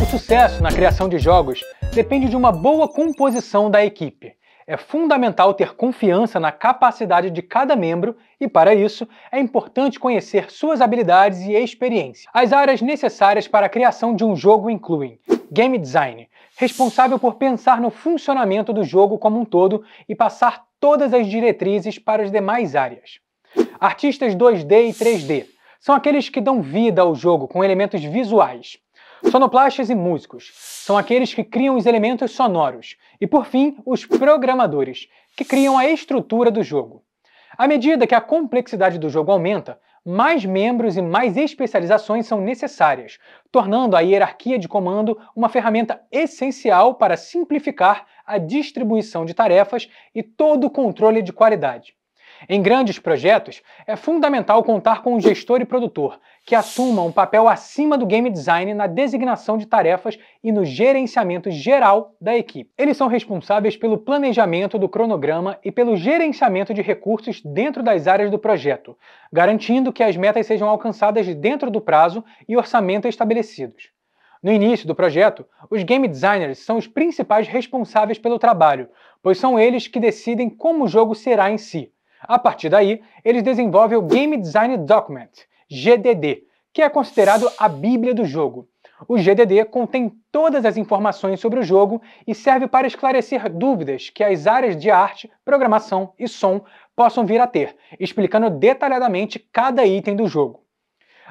O sucesso na criação de jogos depende de uma boa composição da equipe. É fundamental ter confiança na capacidade de cada membro e, para isso, é importante conhecer suas habilidades e experiência. As áreas necessárias para a criação de um jogo incluem game design, responsável por pensar no funcionamento do jogo como um todo e passar todas as diretrizes para as demais áreas. Artistas 2D e 3D são aqueles que dão vida ao jogo com elementos visuais. Sonoplastas e músicos são aqueles que criam os elementos sonoros. E por fim, os programadores, que criam a estrutura do jogo. À medida que a complexidade do jogo aumenta, mais membros e mais especializações são necessárias, tornando a hierarquia de comando uma ferramenta essencial para simplificar a distribuição de tarefas e todo o controle de qualidade. Em grandes projetos, é fundamental contar com um gestor e produtor que assuma um papel acima do game design na designação de tarefas e no gerenciamento geral da equipe. Eles são responsáveis pelo planejamento do cronograma e pelo gerenciamento de recursos dentro das áreas do projeto, garantindo que as metas sejam alcançadas dentro do prazo e orçamento estabelecidos. No início do projeto, os game designers são os principais responsáveis pelo trabalho, pois são eles que decidem como o jogo será em si, a partir daí, eles desenvolvem o Game Design Document, GDD, que é considerado a bíblia do jogo. O GDD contém todas as informações sobre o jogo e serve para esclarecer dúvidas que as áreas de arte, programação e som possam vir a ter, explicando detalhadamente cada item do jogo.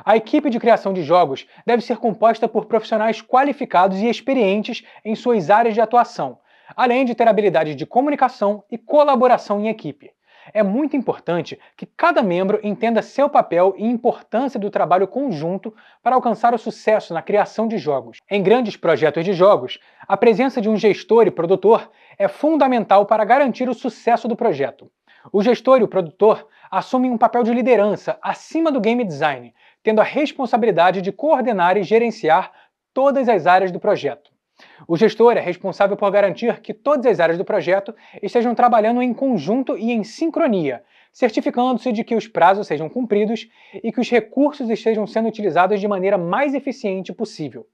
A equipe de criação de jogos deve ser composta por profissionais qualificados e experientes em suas áreas de atuação, além de ter habilidades de comunicação e colaboração em equipe. É muito importante que cada membro entenda seu papel e importância do trabalho conjunto para alcançar o sucesso na criação de jogos. Em grandes projetos de jogos, a presença de um gestor e produtor é fundamental para garantir o sucesso do projeto. O gestor e o produtor assumem um papel de liderança acima do game design, tendo a responsabilidade de coordenar e gerenciar todas as áreas do projeto. O gestor é responsável por garantir que todas as áreas do projeto estejam trabalhando em conjunto e em sincronia, certificando-se de que os prazos sejam cumpridos e que os recursos estejam sendo utilizados de maneira mais eficiente possível.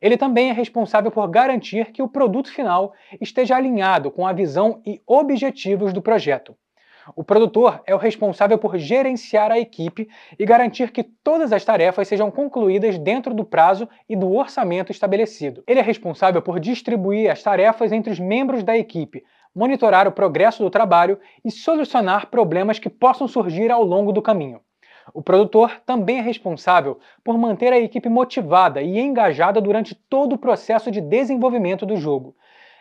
Ele também é responsável por garantir que o produto final esteja alinhado com a visão e objetivos do projeto. O produtor é o responsável por gerenciar a equipe e garantir que todas as tarefas sejam concluídas dentro do prazo e do orçamento estabelecido. Ele é responsável por distribuir as tarefas entre os membros da equipe, monitorar o progresso do trabalho e solucionar problemas que possam surgir ao longo do caminho. O produtor também é responsável por manter a equipe motivada e engajada durante todo o processo de desenvolvimento do jogo.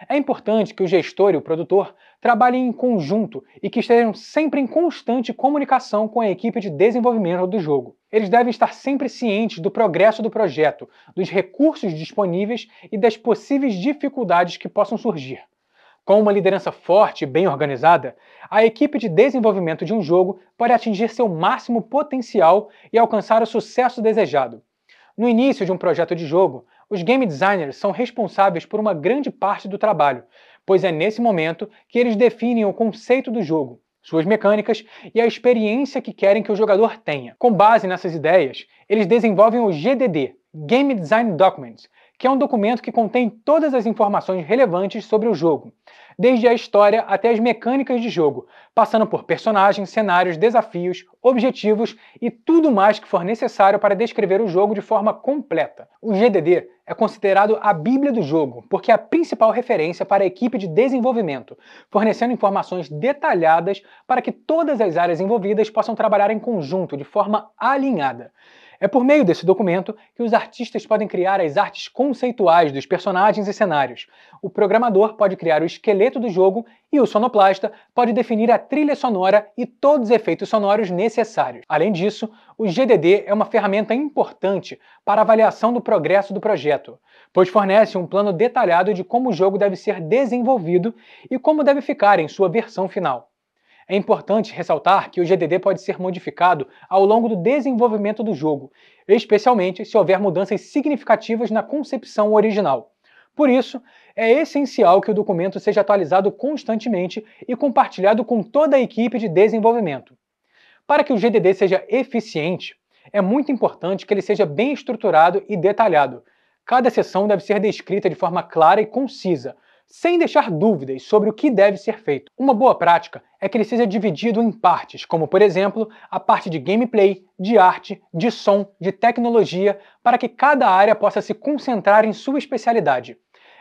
É importante que o gestor e o produtor trabalhem em conjunto e que estejam sempre em constante comunicação com a equipe de desenvolvimento do jogo. Eles devem estar sempre cientes do progresso do projeto, dos recursos disponíveis e das possíveis dificuldades que possam surgir. Com uma liderança forte e bem organizada, a equipe de desenvolvimento de um jogo pode atingir seu máximo potencial e alcançar o sucesso desejado. No início de um projeto de jogo, os game designers são responsáveis por uma grande parte do trabalho, pois é nesse momento que eles definem o conceito do jogo, suas mecânicas e a experiência que querem que o jogador tenha. Com base nessas ideias, eles desenvolvem o GDD Game Design Documents que é um documento que contém todas as informações relevantes sobre o jogo, desde a história até as mecânicas de jogo, passando por personagens, cenários, desafios, objetivos e tudo mais que for necessário para descrever o jogo de forma completa. O GDD é considerado a Bíblia do jogo, porque é a principal referência para a equipe de desenvolvimento, fornecendo informações detalhadas para que todas as áreas envolvidas possam trabalhar em conjunto, de forma alinhada. É por meio desse documento que os artistas podem criar as artes conceituais dos personagens e cenários. O programador pode criar o esqueleto do jogo e o sonoplasta pode definir a trilha sonora e todos os efeitos sonoros necessários. Além disso, o GDD é uma ferramenta importante para avaliação do progresso do projeto, pois fornece um plano detalhado de como o jogo deve ser desenvolvido e como deve ficar em sua versão final. É importante ressaltar que o GDD pode ser modificado ao longo do desenvolvimento do jogo, especialmente se houver mudanças significativas na concepção original. Por isso, é essencial que o documento seja atualizado constantemente e compartilhado com toda a equipe de desenvolvimento. Para que o GDD seja eficiente, é muito importante que ele seja bem estruturado e detalhado. Cada seção deve ser descrita de forma clara e concisa, sem deixar dúvidas sobre o que deve ser feito. Uma boa prática é que ele seja dividido em partes, como por exemplo a parte de gameplay, de arte, de som, de tecnologia, para que cada área possa se concentrar em sua especialidade.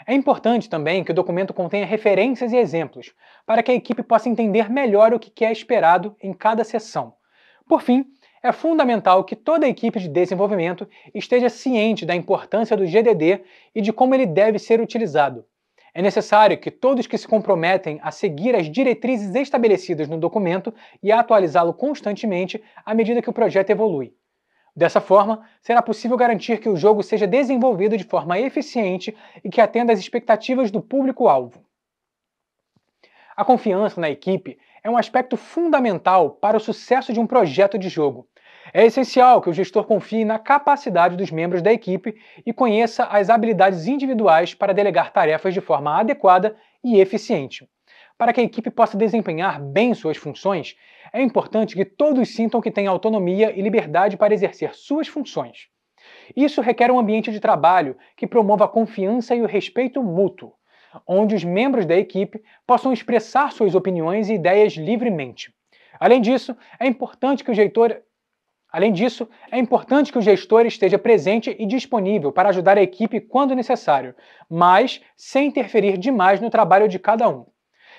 É importante também que o documento contenha referências e exemplos, para que a equipe possa entender melhor o que é esperado em cada seção. Por fim, é fundamental que toda a equipe de desenvolvimento esteja ciente da importância do GDD e de como ele deve ser utilizado. É necessário que todos que se comprometem a seguir as diretrizes estabelecidas no documento e a atualizá-lo constantemente à medida que o projeto evolui. Dessa forma, será possível garantir que o jogo seja desenvolvido de forma eficiente e que atenda às expectativas do público-alvo. A confiança na equipe é um aspecto fundamental para o sucesso de um projeto de jogo. É essencial que o gestor confie na capacidade dos membros da equipe e conheça as habilidades individuais para delegar tarefas de forma adequada e eficiente. Para que a equipe possa desempenhar bem suas funções, é importante que todos sintam que têm autonomia e liberdade para exercer suas funções. Isso requer um ambiente de trabalho que promova a confiança e o respeito mútuo, onde os membros da equipe possam expressar suas opiniões e ideias livremente. Além disso, é importante que o gestor Além disso, é importante que o gestor esteja presente e disponível para ajudar a equipe quando necessário, mas sem interferir demais no trabalho de cada um.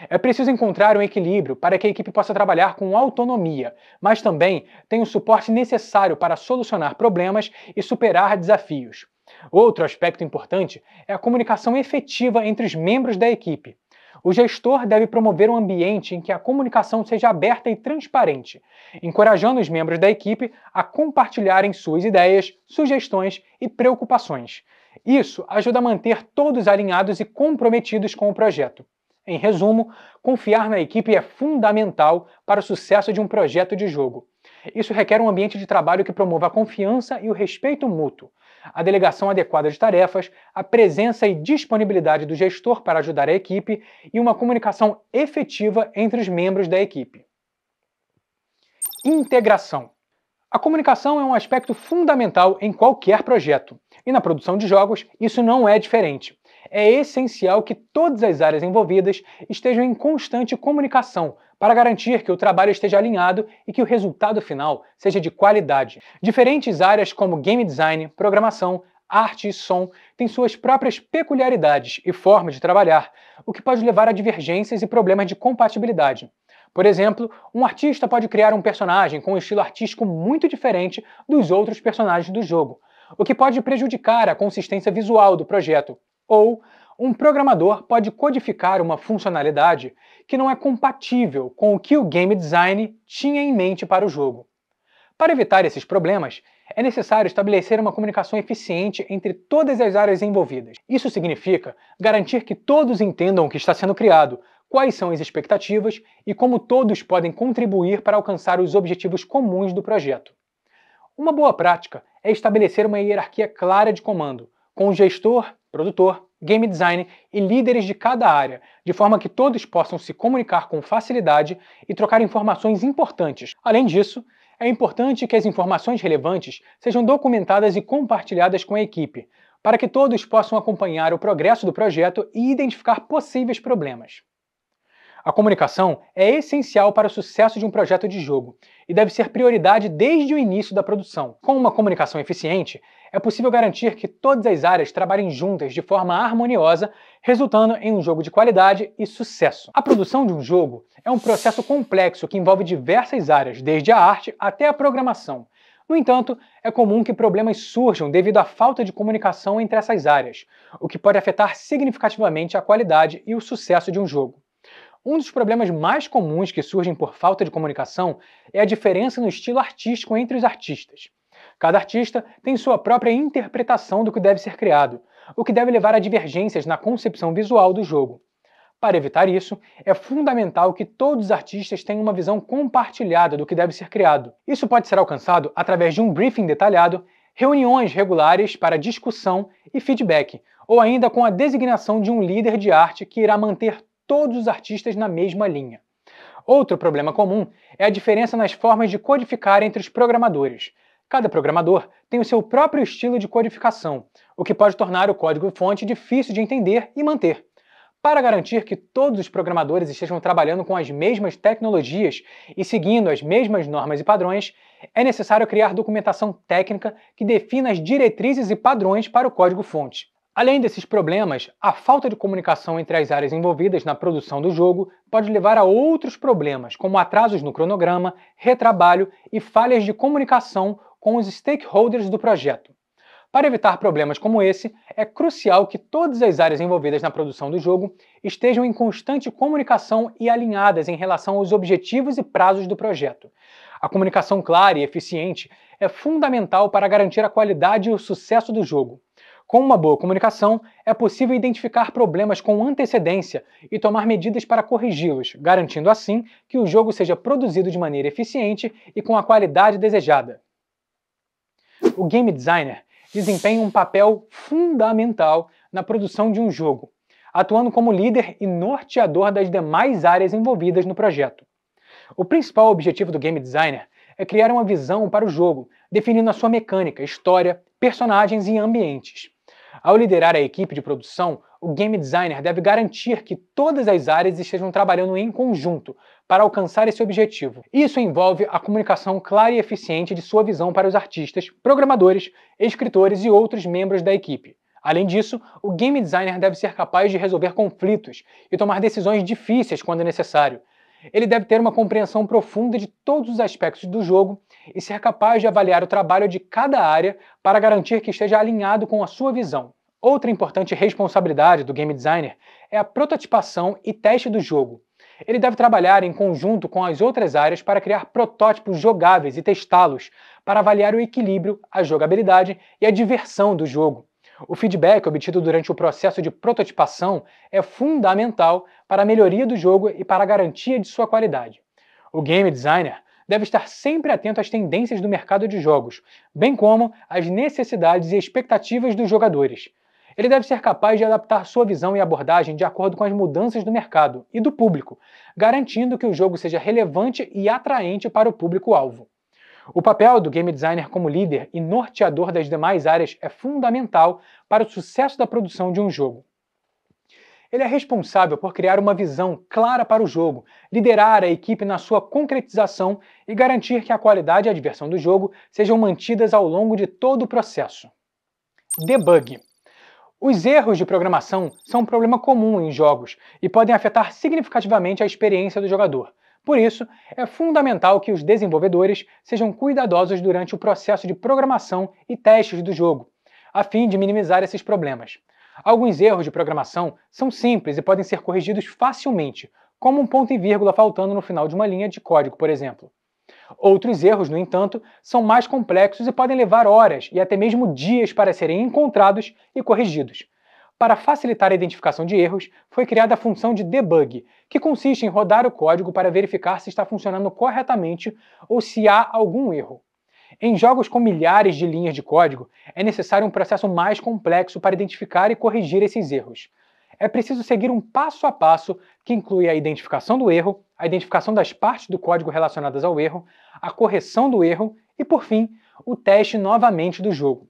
É preciso encontrar um equilíbrio para que a equipe possa trabalhar com autonomia, mas também tenha o suporte necessário para solucionar problemas e superar desafios. Outro aspecto importante é a comunicação efetiva entre os membros da equipe. O gestor deve promover um ambiente em que a comunicação seja aberta e transparente, encorajando os membros da equipe a compartilharem suas ideias, sugestões e preocupações. Isso ajuda a manter todos alinhados e comprometidos com o projeto. Em resumo, confiar na equipe é fundamental para o sucesso de um projeto de jogo. Isso requer um ambiente de trabalho que promova a confiança e o respeito mútuo a delegação adequada de tarefas, a presença e disponibilidade do gestor para ajudar a equipe e uma comunicação efetiva entre os membros da equipe. Integração. A comunicação é um aspecto fundamental em qualquer projeto, e na produção de jogos isso não é diferente é essencial que todas as áreas envolvidas estejam em constante comunicação para garantir que o trabalho esteja alinhado e que o resultado final seja de qualidade. Diferentes áreas como game design, programação, arte e som têm suas próprias peculiaridades e formas de trabalhar, o que pode levar a divergências e problemas de compatibilidade. Por exemplo, um artista pode criar um personagem com um estilo artístico muito diferente dos outros personagens do jogo, o que pode prejudicar a consistência visual do projeto, ou um programador pode codificar uma funcionalidade que não é compatível com o que o game design tinha em mente para o jogo. Para evitar esses problemas, é necessário estabelecer uma comunicação eficiente entre todas as áreas envolvidas. Isso significa garantir que todos entendam o que está sendo criado, quais são as expectativas e como todos podem contribuir para alcançar os objetivos comuns do projeto. Uma boa prática é estabelecer uma hierarquia clara de comando, com o gestor produtor, game design e líderes de cada área, de forma que todos possam se comunicar com facilidade e trocar informações importantes. Além disso, é importante que as informações relevantes sejam documentadas e compartilhadas com a equipe, para que todos possam acompanhar o progresso do projeto e identificar possíveis problemas. A comunicação é essencial para o sucesso de um projeto de jogo e deve ser prioridade desde o início da produção. Com uma comunicação eficiente, é possível garantir que todas as áreas trabalhem juntas de forma harmoniosa, resultando em um jogo de qualidade e sucesso. A produção de um jogo é um processo complexo que envolve diversas áreas, desde a arte até a programação. No entanto, é comum que problemas surjam devido à falta de comunicação entre essas áreas, o que pode afetar significativamente a qualidade e o sucesso de um jogo. Um dos problemas mais comuns que surgem por falta de comunicação é a diferença no estilo artístico entre os artistas. Cada artista tem sua própria interpretação do que deve ser criado, o que deve levar a divergências na concepção visual do jogo. Para evitar isso, é fundamental que todos os artistas tenham uma visão compartilhada do que deve ser criado. Isso pode ser alcançado através de um briefing detalhado, reuniões regulares para discussão e feedback, ou ainda com a designação de um líder de arte que irá manter todos os artistas na mesma linha. Outro problema comum é a diferença nas formas de codificar entre os programadores, Cada programador tem o seu próprio estilo de codificação, o que pode tornar o código-fonte difícil de entender e manter. Para garantir que todos os programadores estejam trabalhando com as mesmas tecnologias e seguindo as mesmas normas e padrões, é necessário criar documentação técnica que defina as diretrizes e padrões para o código-fonte. Além desses problemas, a falta de comunicação entre as áreas envolvidas na produção do jogo pode levar a outros problemas, como atrasos no cronograma, retrabalho e falhas de comunicação com os stakeholders do projeto. Para evitar problemas como esse, é crucial que todas as áreas envolvidas na produção do jogo estejam em constante comunicação e alinhadas em relação aos objetivos e prazos do projeto. A comunicação clara e eficiente é fundamental para garantir a qualidade e o sucesso do jogo. Com uma boa comunicação, é possível identificar problemas com antecedência e tomar medidas para corrigi-los, garantindo assim que o jogo seja produzido de maneira eficiente e com a qualidade desejada o game designer desempenha um papel fundamental na produção de um jogo, atuando como líder e norteador das demais áreas envolvidas no projeto. O principal objetivo do game designer é criar uma visão para o jogo, definindo a sua mecânica, história, personagens e ambientes. Ao liderar a equipe de produção, o game designer deve garantir que todas as áreas estejam trabalhando em conjunto para alcançar esse objetivo. Isso envolve a comunicação clara e eficiente de sua visão para os artistas, programadores, escritores e outros membros da equipe. Além disso, o game designer deve ser capaz de resolver conflitos e tomar decisões difíceis quando necessário. Ele deve ter uma compreensão profunda de todos os aspectos do jogo e ser capaz de avaliar o trabalho de cada área para garantir que esteja alinhado com a sua visão. Outra importante responsabilidade do game designer é a prototipação e teste do jogo. Ele deve trabalhar em conjunto com as outras áreas para criar protótipos jogáveis e testá-los, para avaliar o equilíbrio, a jogabilidade e a diversão do jogo. O feedback obtido durante o processo de prototipação é fundamental para a melhoria do jogo e para a garantia de sua qualidade. O game designer deve estar sempre atento às tendências do mercado de jogos, bem como às necessidades e expectativas dos jogadores ele deve ser capaz de adaptar sua visão e abordagem de acordo com as mudanças do mercado e do público, garantindo que o jogo seja relevante e atraente para o público-alvo. O papel do game designer como líder e norteador das demais áreas é fundamental para o sucesso da produção de um jogo. Ele é responsável por criar uma visão clara para o jogo, liderar a equipe na sua concretização e garantir que a qualidade e a diversão do jogo sejam mantidas ao longo de todo o processo. Debug os erros de programação são um problema comum em jogos e podem afetar significativamente a experiência do jogador. Por isso, é fundamental que os desenvolvedores sejam cuidadosos durante o processo de programação e testes do jogo, a fim de minimizar esses problemas. Alguns erros de programação são simples e podem ser corrigidos facilmente, como um ponto e vírgula faltando no final de uma linha de código, por exemplo. Outros erros, no entanto, são mais complexos e podem levar horas e até mesmo dias para serem encontrados e corrigidos. Para facilitar a identificação de erros, foi criada a função de debug, que consiste em rodar o código para verificar se está funcionando corretamente ou se há algum erro. Em jogos com milhares de linhas de código, é necessário um processo mais complexo para identificar e corrigir esses erros é preciso seguir um passo a passo que inclui a identificação do erro, a identificação das partes do código relacionadas ao erro, a correção do erro e, por fim, o teste novamente do jogo.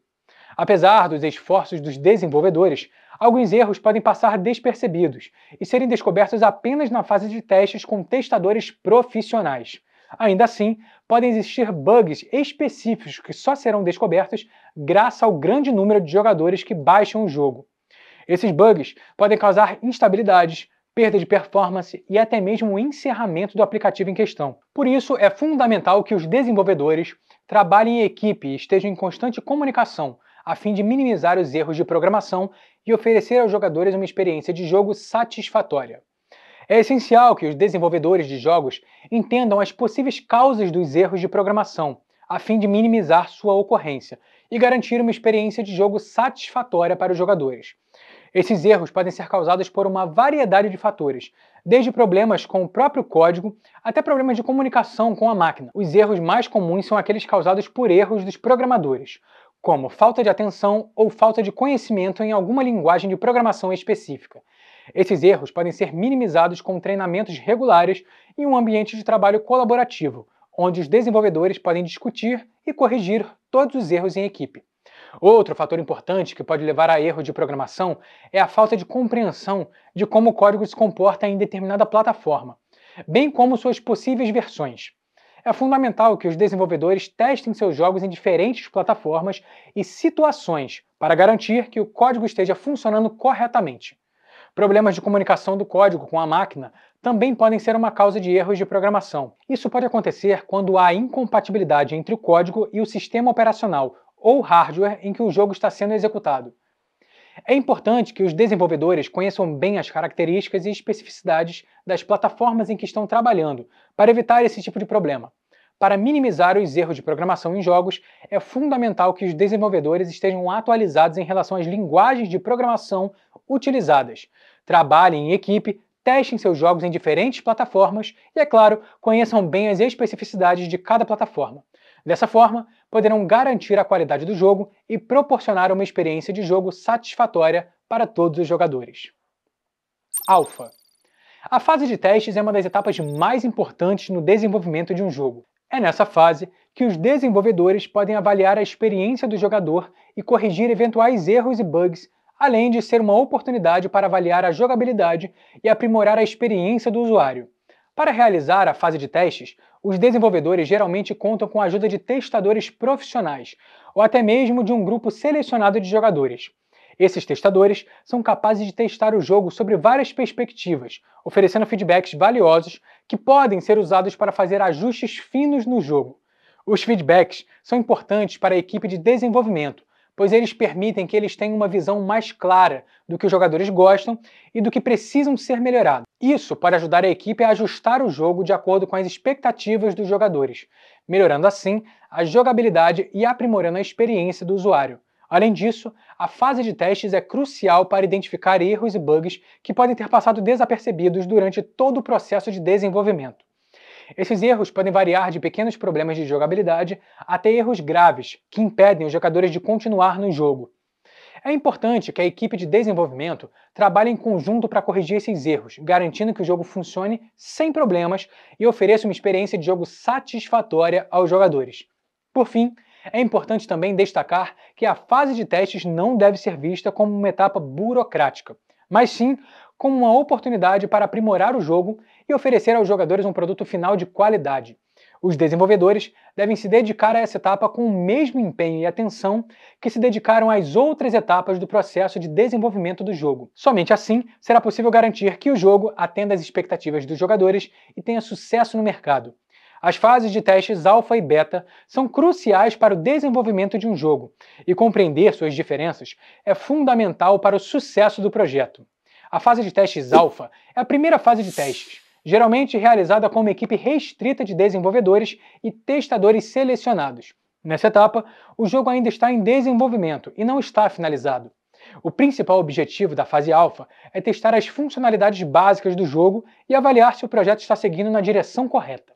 Apesar dos esforços dos desenvolvedores, alguns erros podem passar despercebidos e serem descobertos apenas na fase de testes com testadores profissionais. Ainda assim, podem existir bugs específicos que só serão descobertos graças ao grande número de jogadores que baixam o jogo. Esses bugs podem causar instabilidades, perda de performance e até mesmo o encerramento do aplicativo em questão. Por isso, é fundamental que os desenvolvedores trabalhem em equipe e estejam em constante comunicação, a fim de minimizar os erros de programação e oferecer aos jogadores uma experiência de jogo satisfatória. É essencial que os desenvolvedores de jogos entendam as possíveis causas dos erros de programação, a fim de minimizar sua ocorrência e garantir uma experiência de jogo satisfatória para os jogadores. Esses erros podem ser causados por uma variedade de fatores, desde problemas com o próprio código até problemas de comunicação com a máquina. Os erros mais comuns são aqueles causados por erros dos programadores, como falta de atenção ou falta de conhecimento em alguma linguagem de programação específica. Esses erros podem ser minimizados com treinamentos regulares e um ambiente de trabalho colaborativo, onde os desenvolvedores podem discutir e corrigir todos os erros em equipe. Outro fator importante que pode levar a erro de programação é a falta de compreensão de como o código se comporta em determinada plataforma, bem como suas possíveis versões. É fundamental que os desenvolvedores testem seus jogos em diferentes plataformas e situações para garantir que o código esteja funcionando corretamente. Problemas de comunicação do código com a máquina também podem ser uma causa de erros de programação. Isso pode acontecer quando há incompatibilidade entre o código e o sistema operacional, ou hardware em que o jogo está sendo executado. É importante que os desenvolvedores conheçam bem as características e especificidades das plataformas em que estão trabalhando, para evitar esse tipo de problema. Para minimizar os erros de programação em jogos, é fundamental que os desenvolvedores estejam atualizados em relação às linguagens de programação utilizadas, trabalhem em equipe, testem seus jogos em diferentes plataformas e, é claro, conheçam bem as especificidades de cada plataforma. Dessa forma, poderão garantir a qualidade do jogo e proporcionar uma experiência de jogo satisfatória para todos os jogadores. Alpha. A fase de testes é uma das etapas mais importantes no desenvolvimento de um jogo. É nessa fase que os desenvolvedores podem avaliar a experiência do jogador e corrigir eventuais erros e bugs, além de ser uma oportunidade para avaliar a jogabilidade e aprimorar a experiência do usuário. Para realizar a fase de testes, os desenvolvedores geralmente contam com a ajuda de testadores profissionais, ou até mesmo de um grupo selecionado de jogadores. Esses testadores são capazes de testar o jogo sobre várias perspectivas, oferecendo feedbacks valiosos que podem ser usados para fazer ajustes finos no jogo. Os feedbacks são importantes para a equipe de desenvolvimento, pois eles permitem que eles tenham uma visão mais clara do que os jogadores gostam e do que precisam ser melhorado. Isso pode ajudar a equipe a ajustar o jogo de acordo com as expectativas dos jogadores, melhorando assim a jogabilidade e aprimorando a experiência do usuário. Além disso, a fase de testes é crucial para identificar erros e bugs que podem ter passado desapercebidos durante todo o processo de desenvolvimento. Esses erros podem variar de pequenos problemas de jogabilidade até erros graves que impedem os jogadores de continuar no jogo. É importante que a equipe de desenvolvimento trabalhe em conjunto para corrigir esses erros, garantindo que o jogo funcione sem problemas e ofereça uma experiência de jogo satisfatória aos jogadores. Por fim, é importante também destacar que a fase de testes não deve ser vista como uma etapa burocrática, mas sim como uma oportunidade para aprimorar o jogo e oferecer aos jogadores um produto final de qualidade. Os desenvolvedores devem se dedicar a essa etapa com o mesmo empenho e atenção que se dedicaram às outras etapas do processo de desenvolvimento do jogo. Somente assim será possível garantir que o jogo atenda às expectativas dos jogadores e tenha sucesso no mercado. As fases de testes alfa e beta são cruciais para o desenvolvimento de um jogo, e compreender suas diferenças é fundamental para o sucesso do projeto. A fase de testes alfa é a primeira fase de testes, geralmente realizada com uma equipe restrita de desenvolvedores e testadores selecionados. Nessa etapa, o jogo ainda está em desenvolvimento e não está finalizado. O principal objetivo da fase alfa é testar as funcionalidades básicas do jogo e avaliar se o projeto está seguindo na direção correta.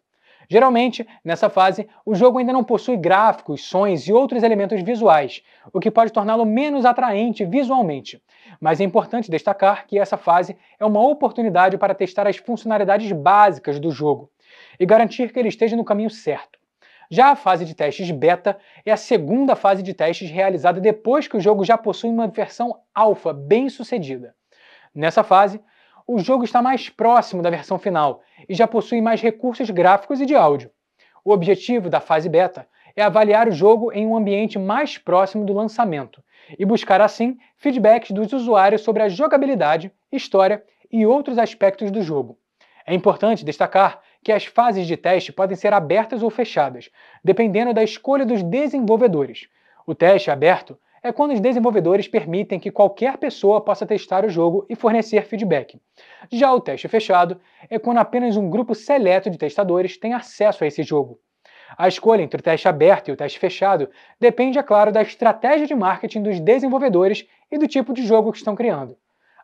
Geralmente, nessa fase, o jogo ainda não possui gráficos, sons e outros elementos visuais, o que pode torná-lo menos atraente visualmente. Mas é importante destacar que essa fase é uma oportunidade para testar as funcionalidades básicas do jogo e garantir que ele esteja no caminho certo. Já a fase de testes beta é a segunda fase de testes realizada depois que o jogo já possui uma versão alfa bem sucedida. Nessa fase, o jogo está mais próximo da versão final e já possui mais recursos gráficos e de áudio. O objetivo da fase beta é avaliar o jogo em um ambiente mais próximo do lançamento e buscar, assim, feedbacks dos usuários sobre a jogabilidade, história e outros aspectos do jogo. É importante destacar que as fases de teste podem ser abertas ou fechadas, dependendo da escolha dos desenvolvedores. O teste é aberto é quando os desenvolvedores permitem que qualquer pessoa possa testar o jogo e fornecer feedback. Já o teste fechado é quando apenas um grupo seleto de testadores tem acesso a esse jogo. A escolha entre o teste aberto e o teste fechado depende, é claro, da estratégia de marketing dos desenvolvedores e do tipo de jogo que estão criando.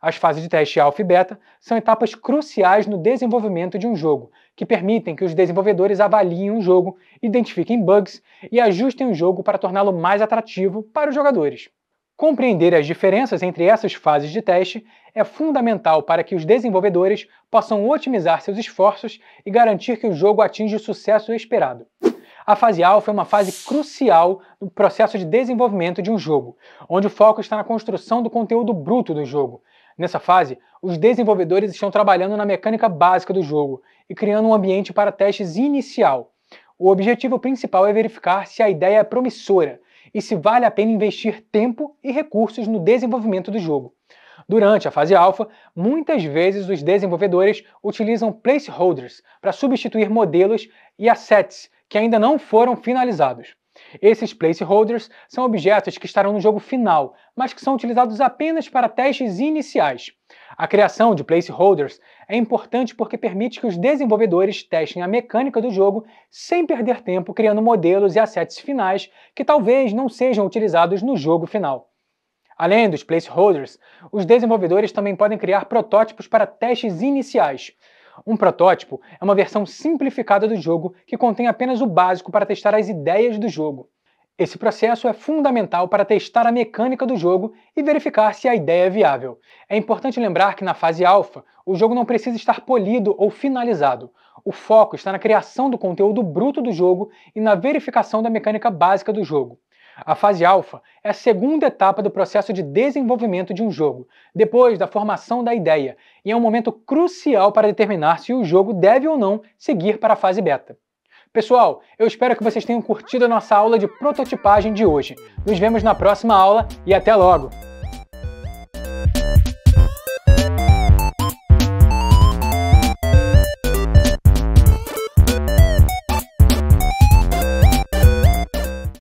As fases de teste alfa e beta são etapas cruciais no desenvolvimento de um jogo, que permitem que os desenvolvedores avaliem um jogo, identifiquem bugs e ajustem o jogo para torná-lo mais atrativo para os jogadores. Compreender as diferenças entre essas fases de teste é fundamental para que os desenvolvedores possam otimizar seus esforços e garantir que o jogo atinja o sucesso esperado. A fase alfa é uma fase crucial no processo de desenvolvimento de um jogo, onde o foco está na construção do conteúdo bruto do jogo Nessa fase, os desenvolvedores estão trabalhando na mecânica básica do jogo e criando um ambiente para testes inicial. O objetivo principal é verificar se a ideia é promissora e se vale a pena investir tempo e recursos no desenvolvimento do jogo. Durante a fase alfa, muitas vezes os desenvolvedores utilizam placeholders para substituir modelos e assets que ainda não foram finalizados. Esses placeholders são objetos que estarão no jogo final, mas que são utilizados apenas para testes iniciais. A criação de placeholders é importante porque permite que os desenvolvedores testem a mecânica do jogo sem perder tempo criando modelos e assets finais que talvez não sejam utilizados no jogo final. Além dos placeholders, os desenvolvedores também podem criar protótipos para testes iniciais. Um protótipo é uma versão simplificada do jogo que contém apenas o básico para testar as ideias do jogo. Esse processo é fundamental para testar a mecânica do jogo e verificar se a ideia é viável. É importante lembrar que na fase alfa, o jogo não precisa estar polido ou finalizado. O foco está na criação do conteúdo bruto do jogo e na verificação da mecânica básica do jogo. A fase alfa é a segunda etapa do processo de desenvolvimento de um jogo, depois da formação da ideia, e é um momento crucial para determinar se o jogo deve ou não seguir para a fase beta. Pessoal, eu espero que vocês tenham curtido a nossa aula de prototipagem de hoje. Nos vemos na próxima aula e até logo!